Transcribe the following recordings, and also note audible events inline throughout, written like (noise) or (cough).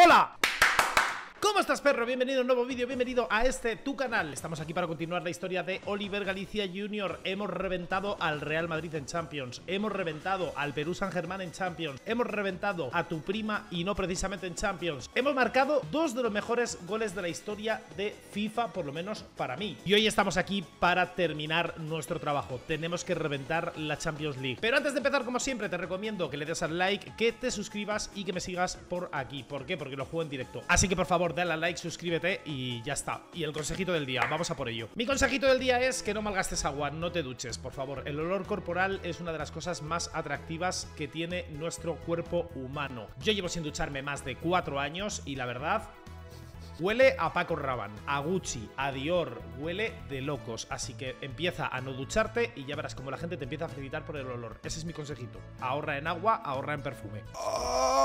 Hola, ¿Cómo estás, perro? Bienvenido a un nuevo vídeo, bienvenido a este tu canal. Estamos aquí para continuar la historia de Oliver Galicia Jr. Hemos reventado al Real Madrid en Champions, hemos reventado al Perú San Germán en Champions, hemos reventado a tu prima y no precisamente en Champions. Hemos marcado dos de los mejores goles de la historia de FIFA, por lo menos para mí. Y hoy estamos aquí para terminar nuestro trabajo. Tenemos que reventar la Champions League. Pero antes de empezar, como siempre, te recomiendo que le des al like, que te suscribas y que me sigas por aquí. ¿Por qué? Porque lo juego en directo. Así que por favor, dale a like, suscríbete y ya está. Y el consejito del día, vamos a por ello. Mi consejito del día es que no malgastes agua, no te duches, por favor. El olor corporal es una de las cosas más atractivas que tiene nuestro cuerpo humano. Yo llevo sin ducharme más de cuatro años y la verdad Huele a Paco Raban, a Gucci, a Dior, huele de locos. Así que empieza a no ducharte y ya verás cómo la gente te empieza a felicitar por el olor. Ese es mi consejito. Ahorra en agua, ahorra en perfume. Ah.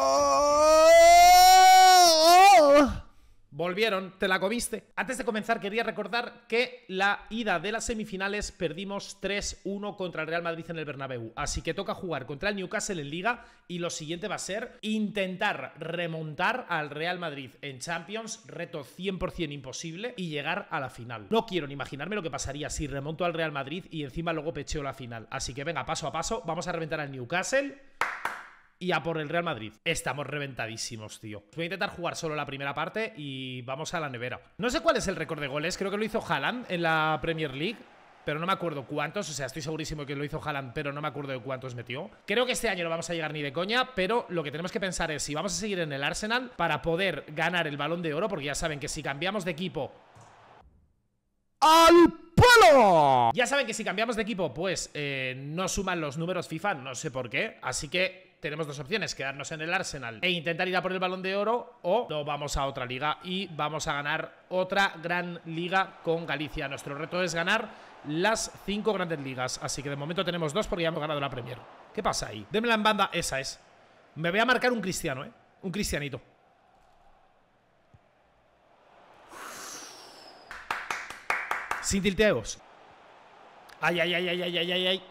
Volvieron, te la comiste. Antes de comenzar, quería recordar que la ida de las semifinales perdimos 3-1 contra el Real Madrid en el Bernabéu. Así que toca jugar contra el Newcastle en Liga y lo siguiente va a ser intentar remontar al Real Madrid en Champions, reto 100% imposible, y llegar a la final. No quiero ni imaginarme lo que pasaría si remonto al Real Madrid y encima luego pecheo la final. Así que venga, paso a paso, vamos a reventar al Newcastle y a por el Real Madrid. Estamos reventadísimos, tío. Voy a intentar jugar solo la primera parte y vamos a la nevera. No sé cuál es el récord de goles, creo que lo hizo Haaland en la Premier League. Pero no me acuerdo cuántos, o sea, estoy segurísimo que lo hizo Haaland, pero no me acuerdo de cuántos metió. Creo que este año no vamos a llegar ni de coña, pero lo que tenemos que pensar es si vamos a seguir en el Arsenal para poder ganar el balón de oro, porque ya saben que si cambiamos de equipo al palo. Ya saben que si cambiamos de equipo, pues eh, no suman los números FIFA, no sé por qué. Así que tenemos dos opciones, quedarnos en el Arsenal e intentar ir a por el balón de oro o no vamos a otra liga y vamos a ganar otra gran liga con Galicia. Nuestro reto es ganar las cinco grandes ligas, así que de momento tenemos dos porque ya hemos ganado la Premier. ¿Qué pasa ahí? Démela en banda, esa es. Me voy a marcar un cristiano, ¿eh? Un cristianito. Sin tilteos. Ay, ay, ay, ay, ay, ay, ay, ay.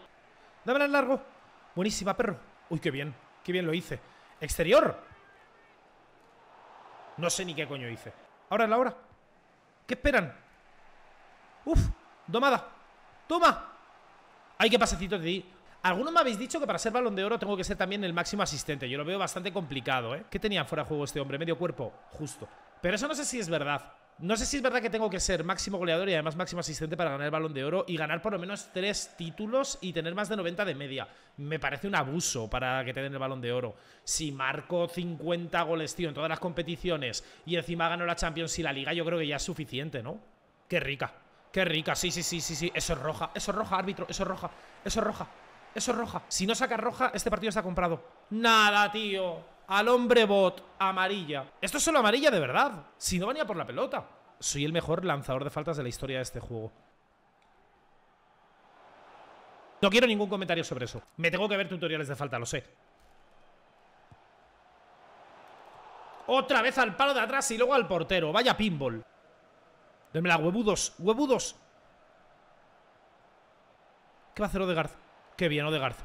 Dámela en largo. Buenísima, perro. Uy, qué bien. Qué bien lo hice. ¡Exterior! No sé ni qué coño hice. Ahora es la hora. ¿Qué esperan? ¡Uf! ¡Domada! ¡Toma! ¡Ay, qué pasecito de. di! Algunos me habéis dicho que para ser balón de oro tengo que ser también el máximo asistente. Yo lo veo bastante complicado, ¿eh? ¿Qué tenía fuera de juego este hombre? Medio cuerpo, justo. Pero eso no sé si es verdad. No sé si es verdad que tengo que ser máximo goleador y además máximo asistente para ganar el balón de oro y ganar por lo menos tres títulos y tener más de 90 de media. Me parece un abuso para que te den el balón de oro. Si marco 50 goles, tío, en todas las competiciones y encima gano la Champions y la Liga, yo creo que ya es suficiente, ¿no? Qué rica, qué rica, sí, sí, sí, sí, sí. Eso es roja, eso es roja, árbitro, eso es roja, eso es roja, eso es roja. Si no sacas roja, este partido está comprado. Nada, tío al hombre bot amarilla. Esto es solo amarilla de verdad. Si no venía por la pelota. Soy el mejor lanzador de faltas de la historia de este juego. No quiero ningún comentario sobre eso. Me tengo que ver tutoriales de falta, lo sé. Otra vez al palo de atrás y luego al portero. Vaya pinball. la huevudos, huevudos. ¿Qué va a hacer Odegaard? Qué bien, Odegaard.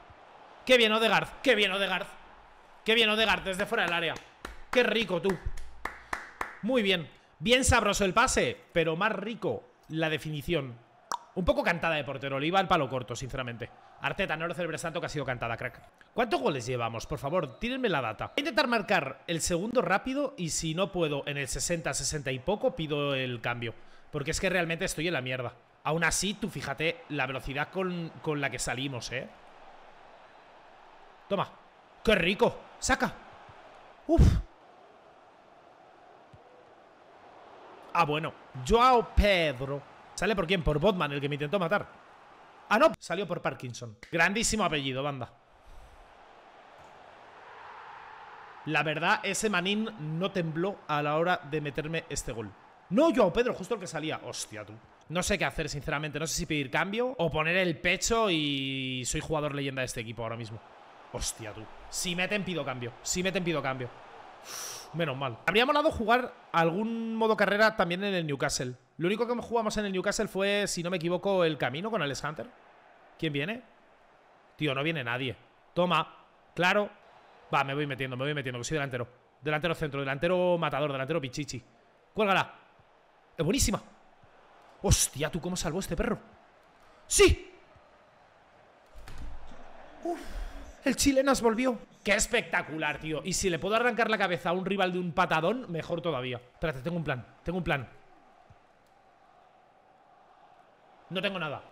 Qué bien, Odegaard. Qué bien, Odegaard. Qué bien, Odegaard, desde fuera del área. Qué rico, tú. Muy bien. Bien sabroso el pase, pero más rico la definición. Un poco cantada de portero. Le iba al palo corto, sinceramente. Arteta, no lo celebres tanto que ha sido cantada, crack. ¿Cuántos goles llevamos? Por favor, tírenme la data. Voy a intentar marcar el segundo rápido y si no puedo en el 60, 60 y poco, pido el cambio. Porque es que realmente estoy en la mierda. Aún así, tú fíjate la velocidad con la que salimos, ¿eh? Toma. ¡Qué rico! Saca. Uf. Ah, bueno. Joao Pedro. ¿Sale por quién? Por Botman, el que me intentó matar. Ah, no. Salió por Parkinson. Grandísimo apellido, banda. La verdad, ese manín no tembló a la hora de meterme este gol. No, Joao Pedro, justo el que salía. Hostia, tú. No sé qué hacer, sinceramente. No sé si pedir cambio o poner el pecho y soy jugador leyenda de este equipo ahora mismo. Hostia, tú. Si meten, pido cambio. Si meten, pido cambio. menos mal. Habría molado jugar algún modo carrera también en el Newcastle. Lo único que jugamos en el Newcastle fue, si no me equivoco, el camino con Alex Hunter. ¿Quién viene? Tío, no viene nadie. Toma. Claro. Va, me voy metiendo, me voy metiendo, que soy delantero. Delantero centro, delantero matador, delantero pichichi. Cuélgala. Es buenísima. Hostia, tú cómo salvó este perro. ¡Sí! Uf. El chilenas volvió. Qué espectacular, tío. Y si le puedo arrancar la cabeza a un rival de un patadón, mejor todavía. Espérate, tengo un plan. Tengo un plan. No tengo nada.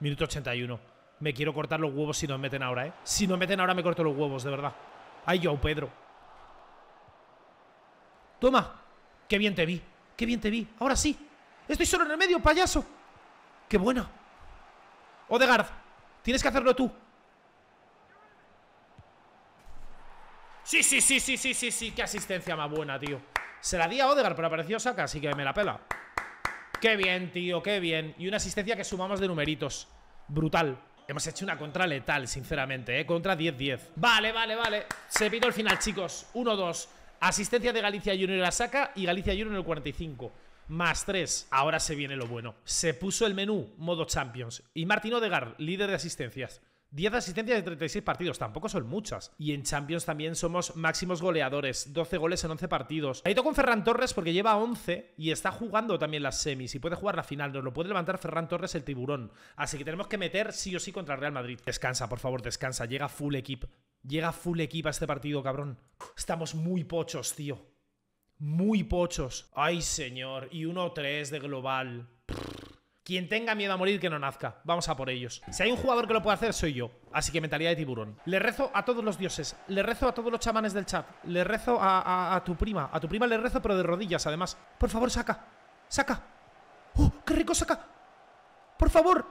Minuto 81. Me quiero cortar los huevos si no me meten ahora, ¿eh? Si no me meten ahora me corto los huevos, de verdad. Ay, yo, Pedro. Toma. Qué bien te vi. Qué bien te vi. Ahora sí. Estoy solo en el medio, payaso. Qué buena. Odegaard, tienes que hacerlo tú. Sí, sí, sí, sí, sí, sí, sí. Qué asistencia más buena, tío. Se la di a Odegar, pero apareció Saka, así que me la pela. Qué bien, tío, qué bien. Y una asistencia que sumamos de numeritos. Brutal. Hemos hecho una contra letal, sinceramente, ¿eh? Contra 10-10. Vale, vale, vale. Se pito el final, chicos. 1-2. Asistencia de Galicia Junior la saca y Galicia Junior el 45. Más 3. Ahora se viene lo bueno. Se puso el menú modo Champions. Y Martín Odegar, líder de asistencias. 10 asistencias de 36 partidos, tampoco son muchas. Y en Champions también somos máximos goleadores, 12 goles en 11 partidos. Ahí con Ferran Torres porque lleva 11 y está jugando también las semis y puede jugar la final, nos lo puede levantar Ferran Torres el tiburón. Así que tenemos que meter sí o sí contra el Real Madrid. Descansa, por favor, descansa, llega full equip Llega full equip a este partido, cabrón. Estamos muy pochos, tío. Muy pochos. Ay, señor. Y 1-3 de global. Quien tenga miedo a morir, que no nazca. Vamos a por ellos. Si hay un jugador que lo puede hacer, soy yo. Así que mentalidad de tiburón. Le rezo a todos los dioses. Le rezo a todos los chamanes del chat. Le rezo a, tu prima. A tu prima le rezo, pero de rodillas, además. Por favor, saca. Saca. ¡Oh, qué rico saca! ¡Por favor!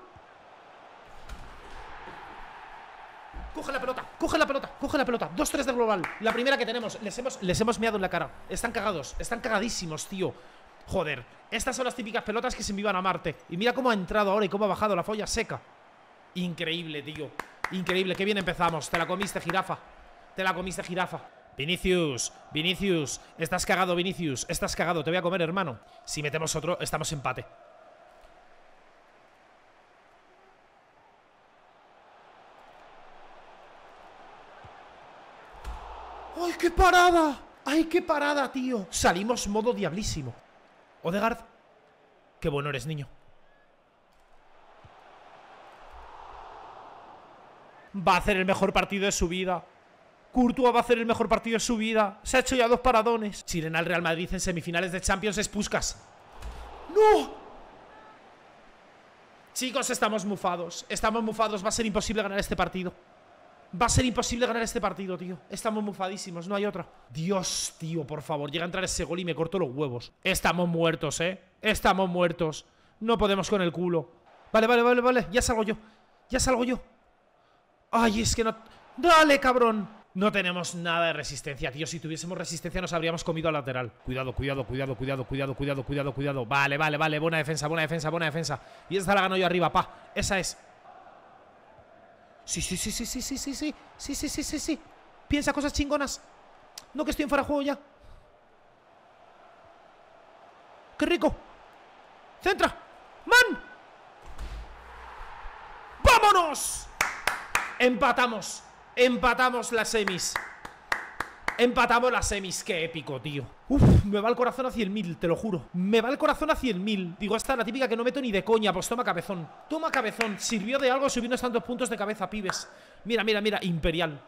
Coge la pelota, coge la pelota, coge la pelota. Dos tres de global. La primera que tenemos. Les hemos, les hemos meado en la cara. Están cagados, están cagadísimos, tío. Joder, estas son las típicas pelotas que se envían a Marte. Y mira cómo ha entrado ahora y cómo ha bajado la folla seca. Increíble, tío. Increíble, qué bien empezamos. Te la comiste, jirafa. Te la comiste, jirafa. Vinicius, Vinicius, estás cagado, Vinicius, estás cagado, te voy a comer, hermano. Si metemos otro, estamos empate. ¡Ay, qué parada! ¡Ay, qué parada, tío! Salimos modo diablísimo. Odegaard, qué bueno eres, niño. Va a hacer el mejor partido de su vida. Courtois va a hacer el mejor partido de su vida. Se ha hecho ya dos paradones. Sirena al Real Madrid en semifinales de Champions es ¡No! Chicos, estamos mufados. Estamos mufados. Va a ser imposible ganar este partido. Va a ser imposible ganar este partido, tío. Estamos mufadísimos, no hay otra. Dios, tío, por favor. Llega a entrar ese gol y me corto los huevos. Estamos muertos, ¿eh? Estamos muertos. No podemos con el culo. Vale, vale, vale, vale. Ya salgo yo. Ya salgo yo. Ay, es que no... ¡Dale, cabrón! No tenemos nada de resistencia, tío. Si tuviésemos resistencia nos habríamos comido al lateral. Cuidado, cuidado, cuidado, cuidado, cuidado, cuidado, cuidado, cuidado. Vale, vale, vale. Buena defensa, buena defensa, buena defensa. Y esa la gano yo arriba, pa. Esa es. Sí, sí, sí, sí, sí, sí, sí, sí, sí, sí, sí, sí, sí. Piensa cosas chingonas. No que estoy en fuera de juego ya. ¡Qué rico! ¡Centra! ¡Man! ¡Vámonos! Empatamos. Empatamos las semis. Empatamos las semis, qué épico, tío. Uf, me va el corazón a 100.000, te lo juro. Me va el corazón a 100.000. Digo, esta es la típica que no meto ni de coña. Pues toma cabezón. Toma cabezón. Sirvió de algo subirnos tantos puntos de cabeza, pibes. Mira, mira, mira. Imperial.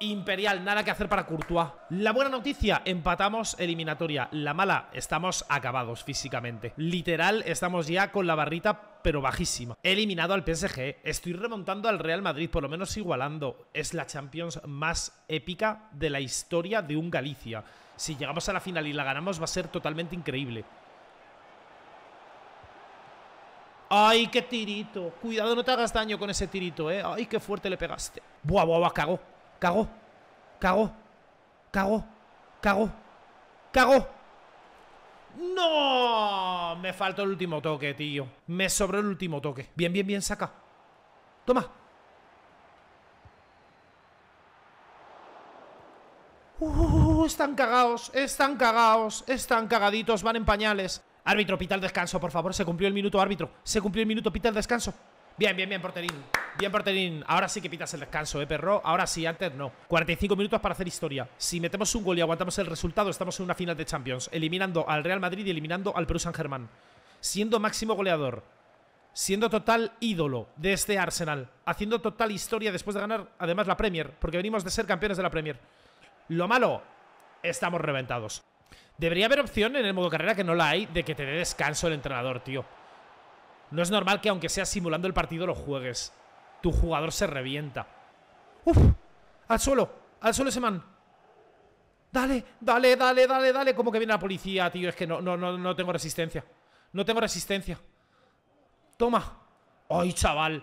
Imperial, nada que hacer para Courtois. La buena noticia, empatamos eliminatoria. La mala, estamos acabados físicamente. Literal, estamos ya con la barrita pero bajísima. He eliminado al PSG, estoy remontando al Real Madrid, por lo menos igualando. Es la Champions más épica de la historia de un Galicia. Si llegamos a la final y la ganamos va a ser totalmente increíble. ¡Ay, qué tirito! Cuidado, no te hagas daño con ese tirito, ¿eh? ¡Ay, qué fuerte le pegaste! ¡Buah, buah, buah! buah cago, cago, cago, cago, cago! ¡No! Me faltó el último toque, tío. Me sobró el último toque. Bien, bien, bien, saca. Toma. Uh, están cagados, están cagados, están cagaditos, van en pañales. Árbitro, pita el descanso, por favor. Se cumplió el minuto, árbitro. Se cumplió el minuto, pita el descanso. Bien, bien, bien, porterín. Bien, porterín. Ahora sí que pitas el descanso, eh, perro. Ahora sí, antes no. 45 minutos para hacer historia. Si metemos un gol y aguantamos el resultado, estamos en una final de Champions. Eliminando al Real Madrid y eliminando al Perú San Germán. Siendo máximo goleador. Siendo total ídolo de este Arsenal. Haciendo total historia después de ganar, además, la Premier. Porque venimos de ser campeones de la Premier. Lo malo, estamos reventados. Debería haber opción en el modo carrera que no la hay de que te dé descanso el entrenador, tío. No es normal que aunque sea simulando el partido lo juegues. Tu jugador se revienta. ¡Uf! ¡Al suelo! ¡Al suelo ese man! ¡Dale! ¡Dale, dale, dale, dale! Como que viene la policía, tío. Es que no, no, no, no tengo resistencia. No tengo resistencia. Toma. ¡Ay, chaval!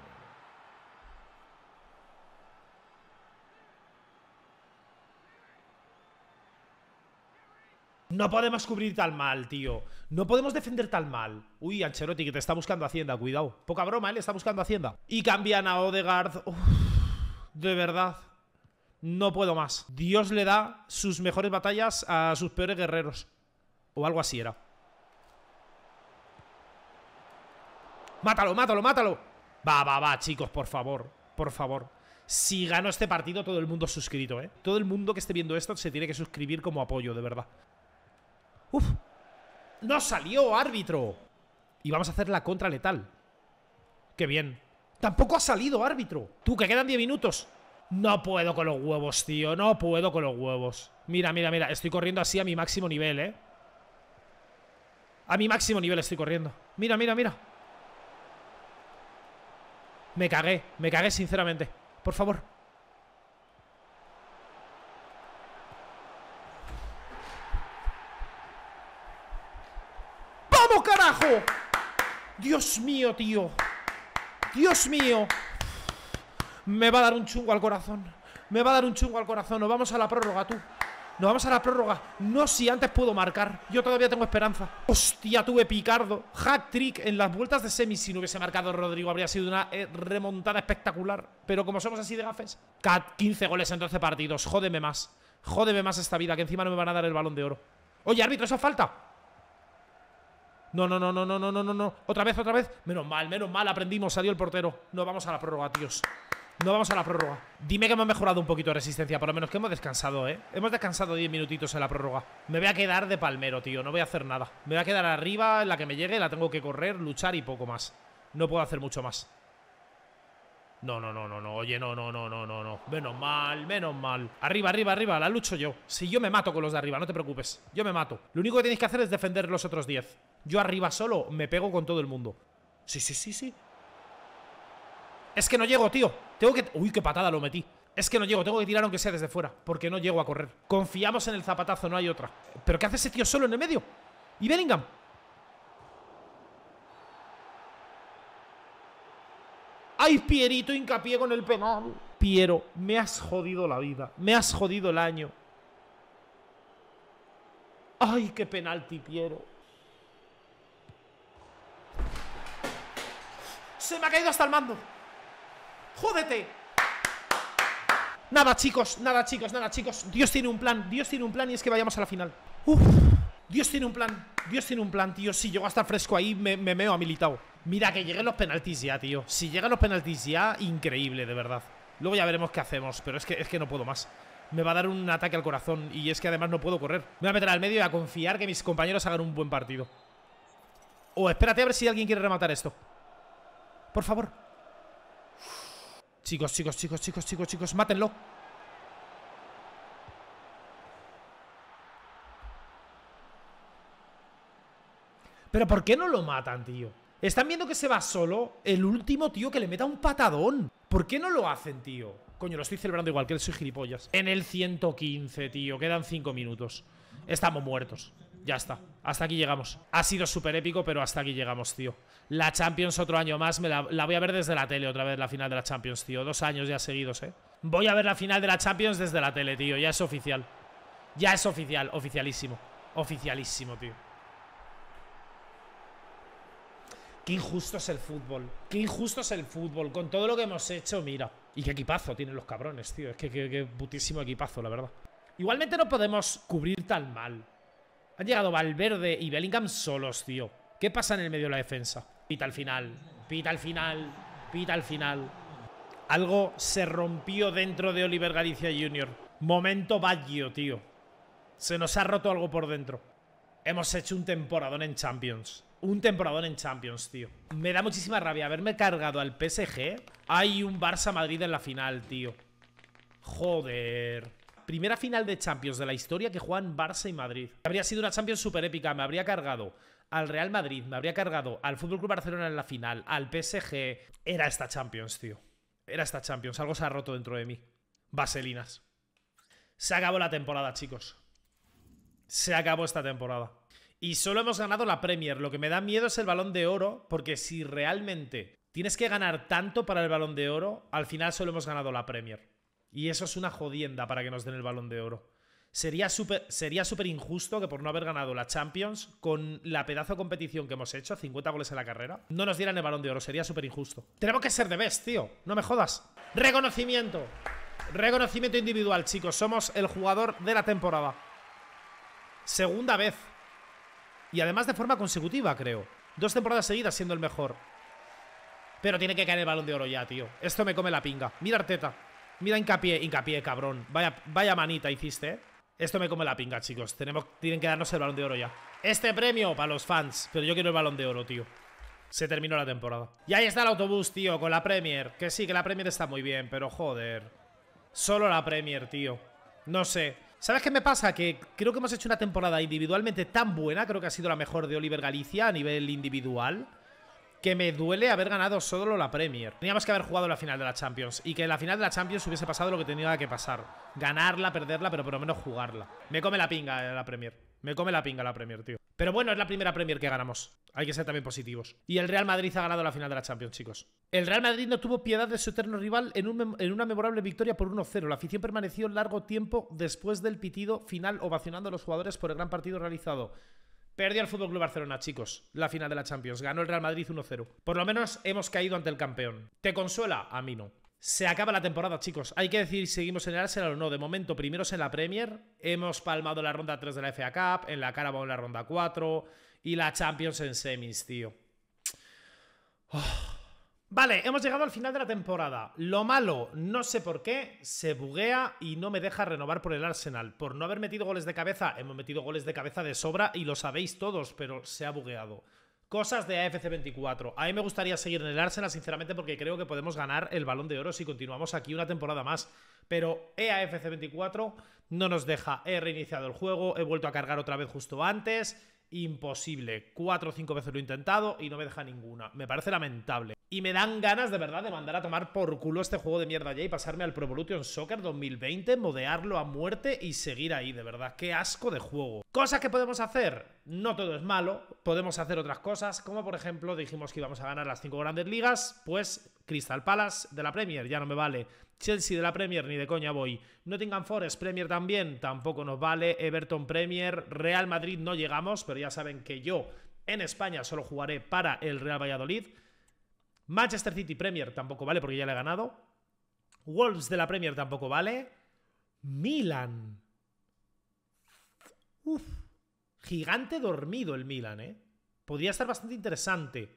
No podemos cubrir tal mal, tío. No podemos defender tal mal. Uy, Ancherotti, que te está buscando Hacienda, cuidado. Poca broma, él ¿eh? está buscando Hacienda. Y cambian a Odegaard. de verdad. No puedo más. Dios le da sus mejores batallas a sus peores guerreros. O algo así era. Mátalo, mátalo, mátalo. Va, va, va, chicos, por favor. Por favor. Si gano este partido, todo el mundo suscrito, ¿eh? Todo el mundo que esté viendo esto se tiene que suscribir como apoyo, de verdad. ¡Uf! ¡No salió, árbitro! Y vamos a hacer la contra letal. ¡Qué bien! ¡Tampoco ha salido, árbitro! ¡Tú, que quedan 10 minutos! No puedo con los huevos, tío. No puedo con los huevos. Mira, mira, mira. Estoy corriendo así a mi máximo nivel, ¿eh? A mi máximo nivel estoy corriendo. Mira, mira, mira. Me cagué. Me cagué, sinceramente. Por favor. Dios mío, tío. Dios mío. Me va a dar un chungo al corazón. Me va a dar un chungo al corazón. Nos vamos a la prórroga, tú. Nos vamos a la prórroga. No si antes puedo marcar. Yo todavía tengo esperanza. Hostia, tuve Picardo. Hack trick en las vueltas de semis. Si no hubiese marcado Rodrigo, habría sido una eh, remontada espectacular. Pero como somos así de gafes, 15 goles en 12 partidos. Jódeme más. Jódeme más esta vida, que encima no me van a dar el balón de oro. Oye, árbitro, eso falta. No, no, no, no, no, no, no, no, no. Otra vez, otra vez. Menos mal, menos mal, aprendimos, salió el portero. No vamos a la prórroga, tíos. No vamos a la prórroga. Dime que hemos mejorado un poquito de resistencia, por lo menos que hemos descansado, ¿eh? Hemos descansado 10 minutitos en la prórroga. Me voy a quedar de palmero, tío, no voy a hacer nada. Me voy a quedar arriba, en la que me llegue, la tengo que correr, luchar y poco más. No puedo hacer mucho más. No, no, no, no, no. Oye, no, no, no, no, no, no. Menos mal, menos mal. Arriba, arriba, arriba. La lucho yo. Si yo me mato con los de arriba, no te preocupes. Yo me mato. Lo único que tenéis que hacer es defender los otros 10. Yo arriba solo me pego con todo el mundo. Sí, sí, sí, sí. Es que no llego, tío. Tengo que... Uy, qué patada lo metí. Es que no llego, tengo que tirar aunque sea desde fuera Porque no llego a correr Confiamos en el zapatazo, no hay otra ¿Pero qué hace ese tío solo en el medio? ¿Y Bellingham? ¡Ay, Pierito, hincapié con el penal! Piero, me has jodido la vida, me has jodido el año. ¡Ay, qué penalti, Piero! ¡Se me ha caído hasta el mando! ¡Jódete! Nada, chicos, nada, chicos, nada, chicos. Dios tiene un plan, Dios tiene un plan y es que vayamos a la final. Uf, Dios tiene un plan, Dios tiene un plan, tío. Si llego hasta fresco ahí, me, me meo a militado. Mira, que lleguen los penaltis ya, tío Si llegan los penaltis ya, increíble, de verdad Luego ya veremos qué hacemos Pero es que, es que no puedo más me va a dar un ataque al corazón y es que además no puedo correr. Me voy a meter al medio y a confiar que mis compañeros hagan un buen partido. O oh, espérate a ver si alguien quiere rematar esto. Por favor. Chicos, chicos, chicos, chicos, chicos, chicos, mátenlo. Pero ¿por qué no lo matan, tío? Están viendo que se va solo el último, tío, que le meta un patadón. ¿Por qué no lo hacen, tío? Coño, lo estoy celebrando igual que soy gilipollas. En el 115, tío. Quedan 5 minutos. Estamos muertos. Ya está. Hasta aquí llegamos. Ha sido súper épico, pero hasta aquí llegamos, tío. La Champions otro año más. Me la, la, voy a ver desde la tele otra vez, la final de la Champions, tío. Dos años ya seguidos, eh. Voy a ver la final de la Champions desde la tele, tío. Ya es oficial. Ya es oficial. Oficialísimo. Oficialísimo, tío. Qué injusto es el fútbol. Qué injusto es el fútbol. Con todo lo que hemos hecho, mira. Y qué equipazo tienen los cabrones, tío. Es que qué, putísimo equipazo, la verdad. Igualmente no podemos cubrir tan mal. Han llegado Valverde y Bellingham solos, tío. ¿Qué pasa en el medio de la defensa? Pita al final. Pita al final. Pita al final. Algo se rompió dentro de Oliver Galicia Jr. Momento Baggio, tío. Se nos ha roto algo por dentro. Hemos hecho un temporadón en Champions un temporadón en Champions, tío. Me da muchísima rabia haberme cargado al PSG. Hay un Barça-Madrid en la final, tío. Joder. Primera final de Champions de la historia que juegan Barça y Madrid. Habría sido una Champions súper épica. Me habría cargado al Real Madrid, me habría cargado al FC Club Barcelona en la final, al PSG. Era esta Champions, tío. Era esta Champions. Algo se ha roto dentro de mí. Vaselinas. Se acabó la temporada, chicos. Se acabó esta temporada. Y solo hemos ganado la Premier. Lo que me da miedo es el balón de oro, porque si realmente tienes que ganar tanto para el balón de oro, al final solo hemos ganado la Premier. Y eso es una jodienda para que nos den el balón de oro. Sería súper sería injusto que por no haber ganado la Champions, con la pedazo de competición que hemos hecho, 50 goles en la carrera, no nos dieran el balón de oro. Sería súper injusto. Tenemos que ser de best, tío. No me jodas. Reconocimiento. Reconocimiento individual, chicos. Somos el jugador de la temporada. Segunda vez. Y además de forma consecutiva, creo. Dos temporadas seguidas siendo el mejor. Pero tiene que caer el balón de oro ya, tío. Esto me come la pinga. Mira Arteta. Mira hincapié, hincapié, cabrón. Vaya, vaya manita hiciste, ¿eh? Esto me come la pinga, chicos. Tenemos, tienen que darnos el balón de oro ya. Este premio para los fans. Pero yo quiero el balón de oro, tío. Se terminó la temporada. Y ahí está el autobús, tío, con la Premier. Que sí, que la Premier está muy bien, pero joder. Solo la Premier, tío. No sé. ¿Sabes qué me pasa? Que creo que hemos hecho una temporada individualmente tan buena, creo que ha sido la mejor de Oliver Galicia a nivel individual, que me duele haber ganado solo la Premier. Teníamos que haber jugado la final de la Champions y que en la final de la Champions hubiese pasado lo que tenía que pasar. Ganarla, perderla, pero por lo menos jugarla. Me come la pinga eh, la Premier. Me come la pinga la Premier, tío. Pero bueno, es la primera Premier que ganamos. Hay que ser también positivos. Y el Real Madrid ha ganado la final de la Champions, chicos. El Real Madrid no tuvo piedad de su eterno rival en, una memorable victoria por 1-0. La afición permaneció largo tiempo después del pitido final ovacionando a los jugadores por el gran partido realizado. Perdió el Fútbol Club Barcelona, chicos, la final de la Champions. Ganó el Real Madrid 1-0. Por lo menos hemos caído ante el campeón. ¿Te consuela? A mí no. Se acaba la temporada, chicos. Hay que decir si seguimos en el Arsenal o no. De momento, primeros en la Premier. Hemos palmado la ronda 3 de la FA Cup, en la Carabao en la ronda 4 y la Champions en semis, tío. Ah. Vale, hemos llegado al final de la temporada. Lo malo, no sé por qué, se buguea y no me deja renovar por el Arsenal. Por no haber metido goles de cabeza, hemos metido goles de cabeza de sobra y lo sabéis todos, pero se ha bugueado. Cosas de AFC 24. A mí me gustaría seguir en el Arsenal, sinceramente, porque creo que podemos ganar el balón de oro si continuamos aquí una temporada más. Pero EAFC 24 no nos deja. He reiniciado el juego, he vuelto a cargar otra vez justo antes Imposible. Cuatro o cinco veces lo he intentado y no me deja ninguna. Me parece lamentable. Y me dan ganas de verdad de mandar a tomar por culo este juego de mierda ya y pasarme al Pro Evolution Soccer 2020, modearlo a muerte y seguir ahí, de verdad. Qué asco de juego. Cosas que podemos hacer. No todo es malo. Podemos hacer otras cosas, como por ejemplo dijimos que íbamos a ganar las cinco grandes ligas, pues Crystal Palace de la Premier, ya no me vale. Chelsea de la Premier, ni de coña voy. Nottingham Forest Premier también, tampoco nos vale. Everton Premier, Real Madrid no llegamos, pero ya saben que yo en España solo jugaré para el Real Valladolid. Manchester City Premier tampoco vale porque ya le he ganado. Wolves de la Premier tampoco vale. Milan. Uf. Gigante dormido el Milan, ¿eh? Podría estar bastante interesante.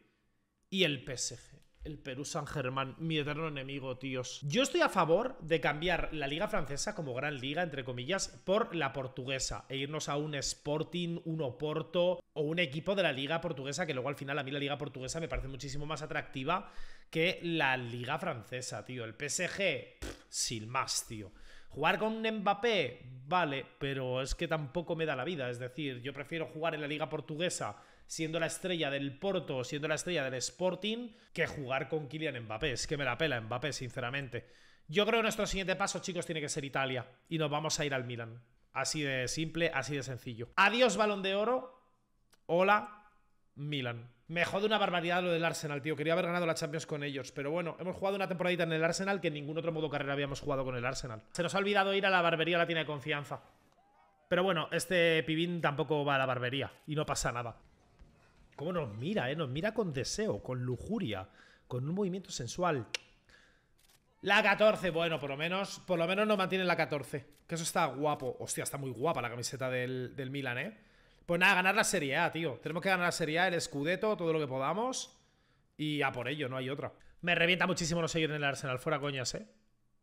Y el PSG el Perú San Germán, mi eterno enemigo, tíos. Yo estoy a favor de cambiar la liga francesa como gran liga, entre comillas, por la portuguesa e irnos a un Sporting, un Oporto o un equipo de la liga portuguesa, que luego al final a mí la liga portuguesa me parece muchísimo más atractiva que la liga francesa, tío. El PSG, sin más, tío. Jugar con un Mbappé, vale, pero es que tampoco me da la vida. Es decir, yo prefiero jugar en la liga portuguesa siendo la estrella del Porto siendo la estrella del Sporting, que jugar con Kylian Mbappé. Es que me la pela Mbappé, sinceramente. Yo creo que nuestro siguiente paso, chicos, tiene que ser Italia. Y nos vamos a ir al Milan. Así de simple, así de sencillo. Adiós, balón de oro. Hola, Milan. Me jode una barbaridad lo del Arsenal, tío. Quería haber ganado la Champions con ellos. Pero bueno, hemos jugado una temporadita en el Arsenal que en ningún otro modo carrera habíamos jugado con el Arsenal. Se nos ha olvidado ir a la barbería la tiene de confianza. Pero bueno, este pibín tampoco va a la barbería y no pasa nada cómo nos mira, ¿eh? Nos mira con deseo, con lujuria, con un movimiento sensual. La 14, bueno, por lo menos, por lo menos nos mantienen la 14. Que eso está guapo. Hostia, está muy guapa la camiseta del, Milan, ¿eh? Pues nada, ganar la Serie A, tío. Tenemos que ganar la Serie A, el escudeto, todo lo que podamos. Y a por ello, no hay otra. Me revienta muchísimo no seguir en el Arsenal. Fuera coñas, ¿eh?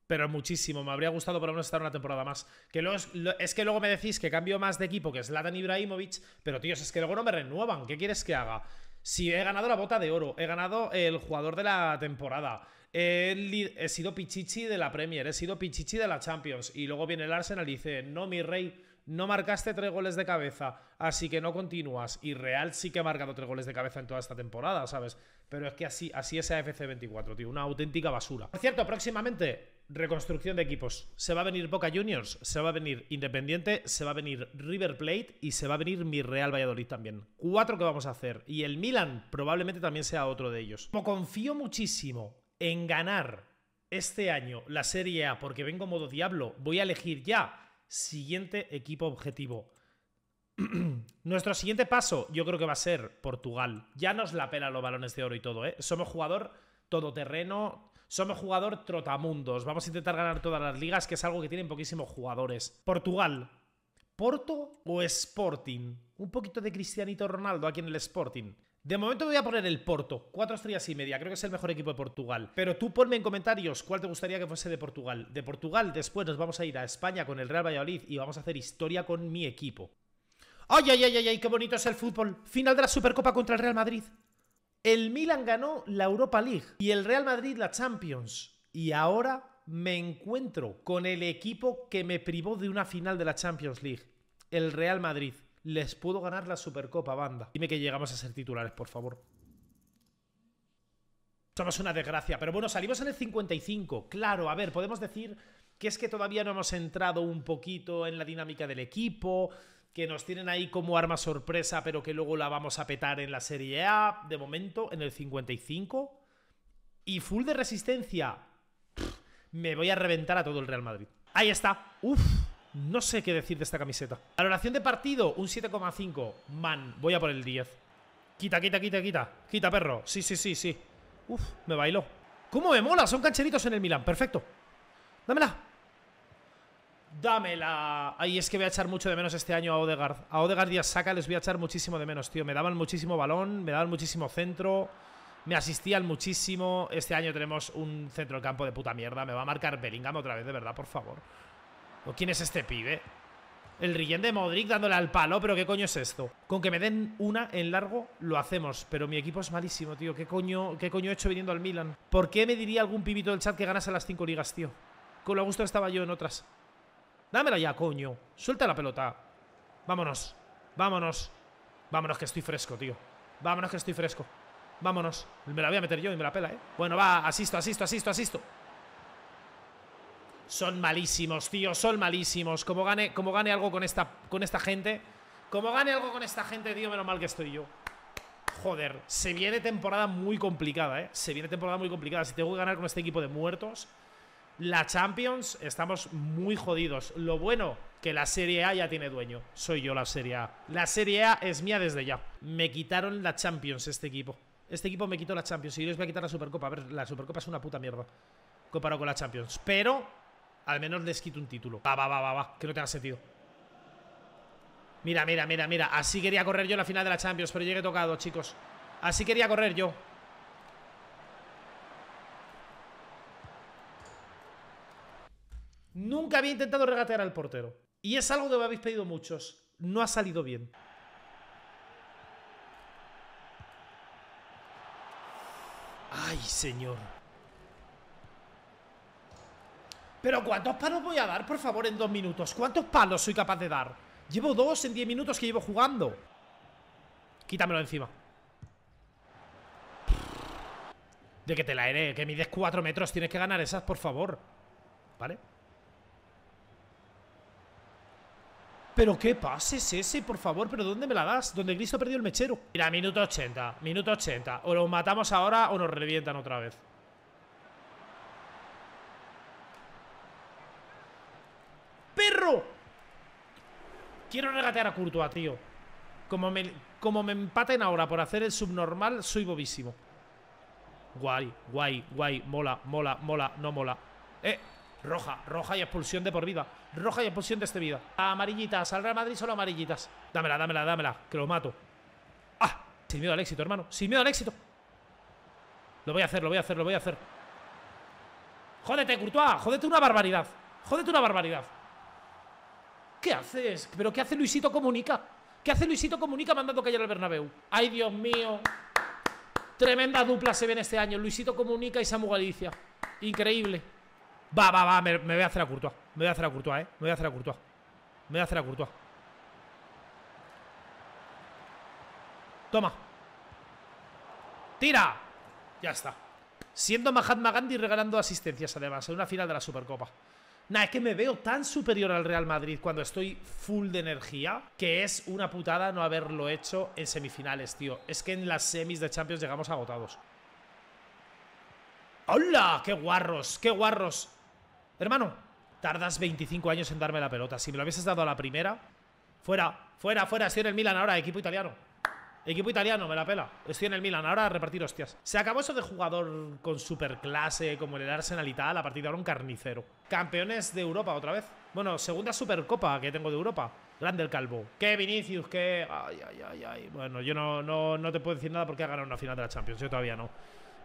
pero muchísimo. Me habría gustado por lo menos estar una temporada más. Que los, es que luego me decís que cambio más de equipo que Zlatan Ibrahimovic, pero tíos, es que luego no me renuevan. ¿Qué quieres que haga? Si he ganado la bota de oro, he ganado el jugador de la temporada, he, sido Pichichi de la Premier, he sido Pichichi de la Champions, y luego viene el Arsenal y dice, no, mi rey, no marcaste tres goles de cabeza, así que no continúas. Y Real sí que ha marcado tres goles de cabeza en toda esta temporada, ¿sabes? Pero es que así, así es AFC 24, tío, una auténtica basura. Por cierto, próximamente Reconstrucción de equipos. Se va a venir Boca Juniors, se va a venir Independiente, se va a venir River Plate y se va a venir mi Real Valladolid también. Cuatro que vamos a hacer. Y el Milan probablemente también sea otro de ellos. Como confío muchísimo en ganar este año la Serie A porque vengo modo diablo, voy a elegir ya siguiente equipo objetivo. (clears throat) Nuestro siguiente paso yo creo que va a ser Portugal. Ya nos la pela los balones de oro y todo, ¿eh? Somos jugador todoterreno, somos jugador trotamundos, vamos a intentar ganar todas las ligas, que es algo que tienen poquísimos jugadores. Portugal, Porto o Sporting. Un poquito de Cristianito Ronaldo aquí en el Sporting. De momento voy a poner el Porto, cuatro estrellas y media, creo que es el mejor equipo de Portugal. Pero tú ponme en comentarios cuál te gustaría que fuese de Portugal. De Portugal después nos vamos a ir a España con el Real Valladolid y vamos a hacer historia con mi equipo. ¡Ay, ay, ay, ay, ay! ¡Qué bonito es el fútbol! Final de la Supercopa contra el Real Madrid. El Milan ganó la Europa League y el Real Madrid la Champions. Y ahora me encuentro con el equipo que me privó de una final de la Champions League, el Real Madrid. Les puedo ganar la Supercopa, banda. Dime que llegamos a ser titulares, por favor. Somos una desgracia, pero bueno, salimos en el 55. Claro, a ver, podemos decir que es que todavía no hemos entrado un poquito en la dinámica del equipo que nos tienen ahí como arma sorpresa, pero que luego la vamos a petar en la Serie A, de momento, en el 55. Y full de resistencia. me voy a reventar a todo el Real Madrid. Ahí está. Uf, no sé qué decir de esta camiseta. Valoración de partido, un 7,5. Man, voy a por el 10. Quita, quita, quita, quita. Quita, perro. Sí, sí, sí, sí. Uf, me bailó. ¿Cómo me mola? Son cancheritos en el Milan. Perfecto. Dámela. Dámela. ahí es que voy a echar mucho de menos este año a Odegaard. A Odegaard y Saca Saka les voy a echar muchísimo de menos, tío. Me daban muchísimo balón, me daban muchísimo centro, me asistían muchísimo. Este año tenemos un centro campo de puta mierda. Me va a marcar Bellingham otra vez, de verdad, por favor. ¿O quién es este pibe? El Rillén de Modric dándole al palo, pero ¿qué coño es esto? Con que me den una en largo, lo hacemos. Pero mi equipo es malísimo, tío. ¿Qué coño, qué coño he hecho viniendo al Milan? ¿Por qué me diría algún pibito del chat que ganas a las cinco ligas, tío? Con lo gusto estaba yo en otras. Dámela ya, coño. Suelta la pelota. Vámonos. Vámonos. Vámonos que estoy fresco, tío. Vámonos que estoy fresco. Vámonos. Me la voy a meter yo y me la pela, ¿eh? Bueno, va, asisto, asisto, asisto, asisto. Son malísimos, tío, son malísimos. Como gane, como gane algo con esta, con esta gente. Como gane algo con esta gente, tío, menos mal que estoy yo. Joder, se viene temporada muy complicada, ¿eh? Se viene temporada muy complicada. Si tengo que ganar con este equipo de muertos, la Champions estamos muy jodidos. Lo bueno que la Serie A ya tiene dueño. Soy yo la Serie A. La Serie A es mía desde ya. Me quitaron la Champions este equipo. Este equipo me quitó la Champions y yo les voy a quitar la Supercopa. A ver, la Supercopa es una puta mierda comparado con la Champions. Pero al menos les quito un título. Va, va, va, va, va. Que no tenga sentido. Mira, mira, mira, mira. Así quería correr yo en la final de la Champions, pero llegué tocado, chicos. Así quería correr yo. Nunca había intentado regatear al portero. Y es algo que me habéis pedido muchos. No ha salido bien. ¡Ay, señor! Pero ¿cuántos palos voy a dar, por favor, en dos minutos? ¿Cuántos palos soy capaz de dar? Llevo dos en diez minutos que llevo jugando. Quítamelo encima. De que te la eres. que mides cuatro metros. Tienes que ganar esas, por favor. ¿Vale? Pero qué pases ese, por favor, pero ¿dónde me la das? Donde Cristo perdió el mechero. Mira, minuto 80, minuto 80. O los matamos ahora o nos revientan otra vez. ¡Perro! Quiero regatear a Courtois, tío. Como me, como me empaten ahora por hacer el subnormal, soy bobísimo. Guay, guay, guay. Mola, mola, mola, no mola. Eh, Roja, roja y expulsión de por vida. Roja y expulsión de este vida. Amarillitas, al Real Madrid solo amarillitas. Dámela, dámela, dámela, que lo mato. ¡Ah! Sin miedo al éxito, hermano. Sin miedo al éxito. Lo voy a hacer, lo voy a hacer, lo voy a hacer. Jódete, Courtois. Jódete una barbaridad. Jódete una barbaridad. ¿Qué haces? ¿Pero qué hace Luisito Comunica? ¿Qué hace Luisito Comunica mandando callar al Bernabéu? ¡Ay, Dios mío! Tremenda dupla se en este año. Luisito Comunica y Samu Galicia. Increíble. Va, va, va, me, voy a hacer a Courtois. Me voy a hacer a Courtois, eh. Me voy a hacer a Courtois. Me voy a hacer a Courtois. Toma. ¡Tira! Ya está. Siendo Mahatma Gandhi regalando asistencias, además, en una final de la Supercopa. Nah, es que me veo tan superior al Real Madrid cuando estoy full de energía que es una putada no haberlo hecho en semifinales, tío. Es que en las semis de Champions llegamos agotados. ¡Hola! ¡Qué guarros! ¡Qué guarros! Hermano, tardas 25 años en darme la pelota. Si me lo hubieses dado a la primera, fuera, fuera, fuera. Estoy en el Milan ahora, equipo italiano. Equipo italiano, me la pela. Estoy en el Milan ahora a repartir hostias. Se acabó eso de jugador con superclase como el Arsenal y tal. A partir de ahora un carnicero. Campeones de Europa otra vez. Bueno, segunda supercopa que tengo de Europa. Grande el calvo. ¿Qué Vinicius, que... Ay, ay, ay, ay. Bueno, yo no, no, no te puedo decir nada porque ha ganado una final de la Champions. Yo todavía no.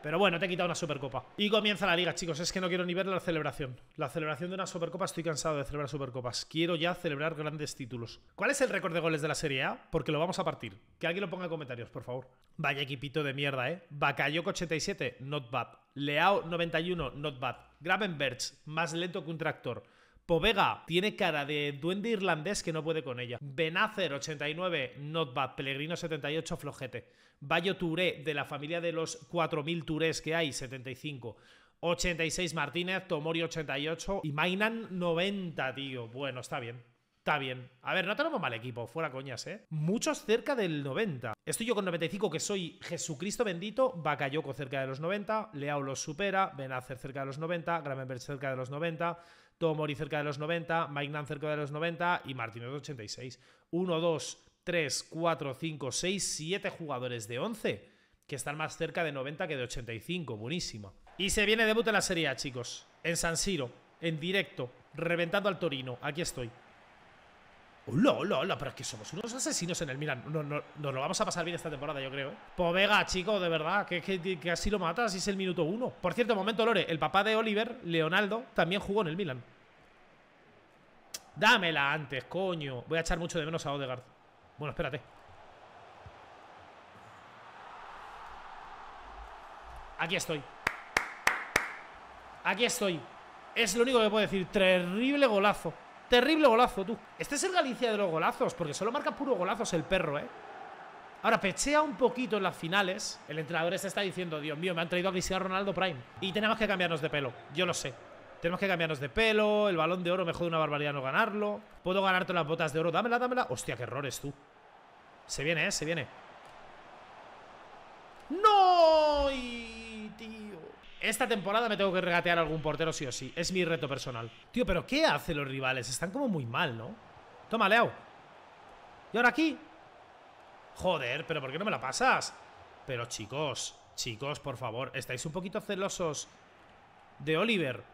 Pero bueno, te he quitado una Supercopa. Y comienza la liga, chicos. Es que no quiero ni ver la celebración. La celebración de una Supercopa, estoy cansado de celebrar Supercopas. Quiero ya celebrar grandes títulos. ¿Cuál es el récord de goles de la Serie A? Porque lo vamos a partir. Que alguien lo ponga en comentarios, por favor. Vaya equipito de mierda, ¿eh? Bakayoko 87, not bad. Leao 91, not bad. Gravenberg, más lento que un tractor. Povega pues tiene cara de duende irlandés que no puede con ella. Benacer 89, not bad. Pellegrino 78, flojete. Bayo Touré, de la familia de los 4.000 Tourés que hay, 75. 86 Martínez, Tomori 88 y Mainan 90, tío. Bueno, está bien. Está bien. A ver, no tenemos mal equipo, fuera coñas, ¿eh? Muchos cerca del 90. Estoy yo con 95, que soy Jesucristo bendito. Bacayoko cerca de los 90. Leao los supera. Benacer cerca de los 90. Gravenberg cerca de los 90. Tomori cerca de los 90, Mike cerca de los 90 y Martínez 86. 1, 2, 3, 4, 5, 6, 7 jugadores de 11 que están más cerca de 90 que de 85. Buenísimo. Y se viene debut en la Serie A, chicos. En San Siro, en directo, reventando al Torino. Aquí estoy. Hola, hola, hola, pero es que somos unos asesinos en el Milan. No, no, nos lo vamos a pasar bien esta temporada, yo creo. ¿eh? Pues chico, de verdad, que, así lo matas y es el minuto uno. Por cierto, momento, Lore, el papá de Oliver, Leonardo, también jugó en el Milan. Dámela antes, coño. Voy a echar mucho de menos a Odegaard. Bueno, espérate. Aquí estoy. Aquí estoy. Es lo único que puedo decir. Terrible golazo. Terrible golazo, tú. Este es el Galicia de los golazos, porque solo marca puro golazos el perro, ¿eh? Ahora, pechea un poquito en las finales. El entrenador se este está diciendo, Dios mío, me han traído a Cristiano Ronaldo Prime. Y tenemos que cambiarnos de pelo, yo lo sé. Tenemos que cambiarnos de pelo, el balón de oro me jode una barbaridad no ganarlo. Puedo ganarte las botas de oro, dámela, dámela. Hostia, qué errores, tú. Se viene, ¿eh? Se viene. ¡No! Esta temporada me tengo que regatear a algún portero sí o sí. Es mi reto personal. Tío, pero ¿qué hacen los rivales? Están como muy mal, ¿no? Toma, Leo. ¿Y ahora aquí? Joder, pero ¿por qué no me la pasas? Pero chicos, chicos, por favor, estáis un poquito celosos de Oliver.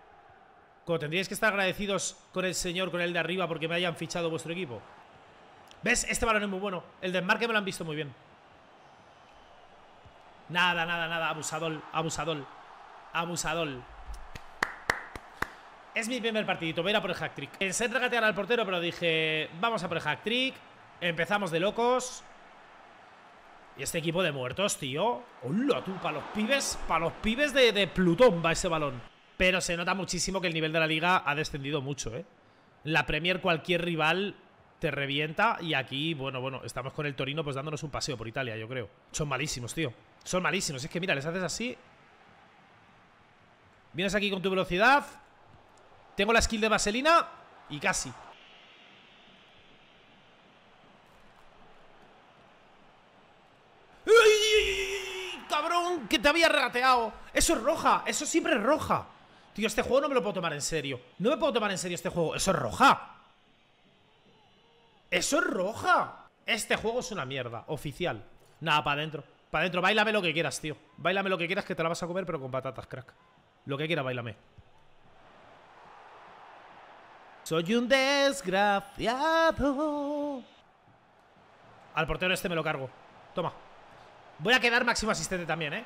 Como tendríais que estar agradecidos con el señor, con el de arriba, porque me hayan fichado vuestro equipo. ¿Ves? Este balón es muy bueno. El desmarque me lo han visto muy bien. Nada, nada, nada. Abusador, abusador abusador. Es mi primer partidito, voy a ir a por el hat trick. Pensé regatear al portero, pero dije, vamos a por el hat trick. Empezamos de locos. Y este equipo de muertos, tío. Hola, tú, para los pibes, para los pibes de, de Plutón va ese balón. Pero se nota muchísimo que el nivel de la liga ha descendido mucho, ¿eh? La Premier cualquier rival te revienta y aquí, bueno, bueno, estamos con el Torino pues dándonos un paseo por Italia, yo creo. Son malísimos, tío. Son malísimos. Es que mira, les haces así Vienes aquí con tu velocidad. Tengo la skill de vaselina y casi. cabrón! Que te había rateado. Eso es roja. Eso siempre es roja. Tío, este juego no me lo puedo tomar en serio. No me puedo tomar en serio este juego. Eso es roja. Eso es roja. Este juego es una mierda. Oficial. Nada, para adentro. Para adentro. Bailame lo que quieras, tío. Bailame lo que quieras que te la vas a comer, pero con patatas, crack. Lo que quiera, bailame. Soy un desgraciado. Al portero este me lo cargo. Toma. Voy a quedar máximo asistente también, ¿eh?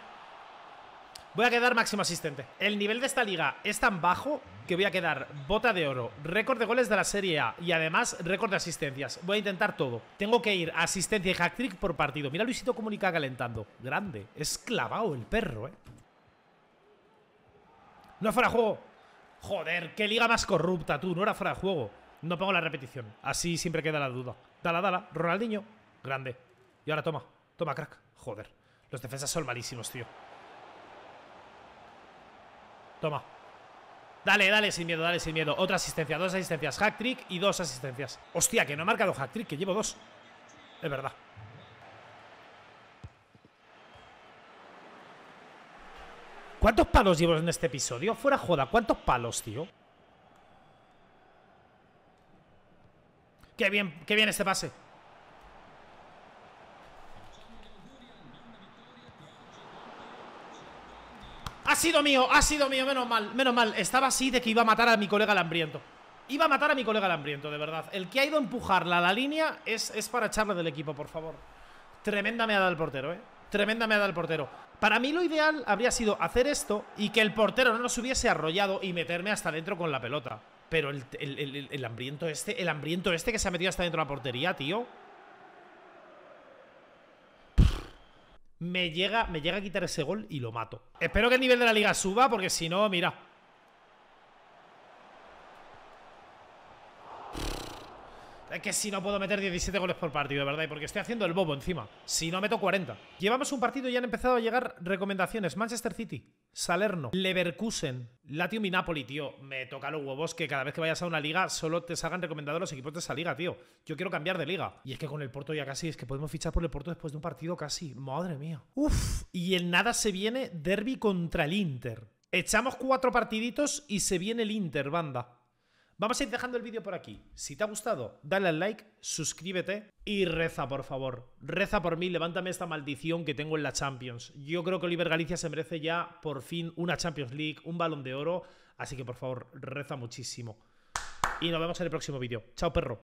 Voy a quedar máximo asistente. El nivel de esta liga es tan bajo que voy a quedar bota de oro, récord de goles de la Serie A y además récord de asistencias. Voy a intentar todo. Tengo que ir asistencia y hack-trick por partido. Mira Luisito Comunica calentando. Grande. Es clavado el perro, ¿eh? No fuera de juego. Joder, qué liga más corrupta, tú. No era fuera de juego. No pongo la repetición. Así siempre queda la duda. Dala, dala. Ronaldinho. Grande. Y ahora toma. Toma, crack. Joder. Los defensas son malísimos, tío. Toma. Dale, dale, sin miedo, dale, sin miedo. Otra asistencia, dos asistencias. Hack trick y dos asistencias. Hostia, que no he marcado hack trick, que llevo dos. Es verdad. ¿Cuántos palos llevo en este episodio? Fuera joda, ¿cuántos palos, tío? Qué bien, qué bien este pase. Ha sido mío, ha sido mío, menos mal, menos mal. Estaba así de que iba a matar a mi colega el hambriento. Iba a matar a mi colega el hambriento, de verdad. El que ha ido a empujarla a la línea es, para echarle del equipo, por favor. Tremenda meada del portero, eh. Tremenda meada del portero. Para mí lo ideal habría sido hacer esto y que el portero no nos hubiese arrollado y meterme hasta dentro con la pelota. Pero el, hambriento este, el hambriento este que se ha metido hasta dentro de la portería, tío. Me llega, me llega a quitar ese gol y lo mato. Espero que el nivel de la liga suba porque si no, mira, Es que si no puedo meter 17 goles por partido, de ¿verdad? Y porque estoy haciendo el bobo encima. Si no, meto 40. Llevamos un partido y han empezado a llegar recomendaciones. Manchester City, Salerno, Leverkusen, Latium y Napoli, tío. Me toca los huevos que cada vez que vayas a una liga solo te salgan recomendados los equipos de esa liga, tío. Yo quiero cambiar de liga. Y es que con el Porto ya casi, es que podemos fichar por el Porto después de un partido casi. Madre mía. Uf, y en nada se viene derby contra el Inter. Echamos cuatro partiditos y se viene el Inter, banda. Vamos a ir dejando el vídeo por aquí. Si te ha gustado, dale al like, suscríbete y reza, por favor. Reza por mí, levántame esta maldición que tengo en la Champions. Yo creo que Oliver Galicia se merece ya por fin una Champions League, un balón de oro. Así que, por favor, reza muchísimo. Y nos vemos en el próximo vídeo. Chao, perro.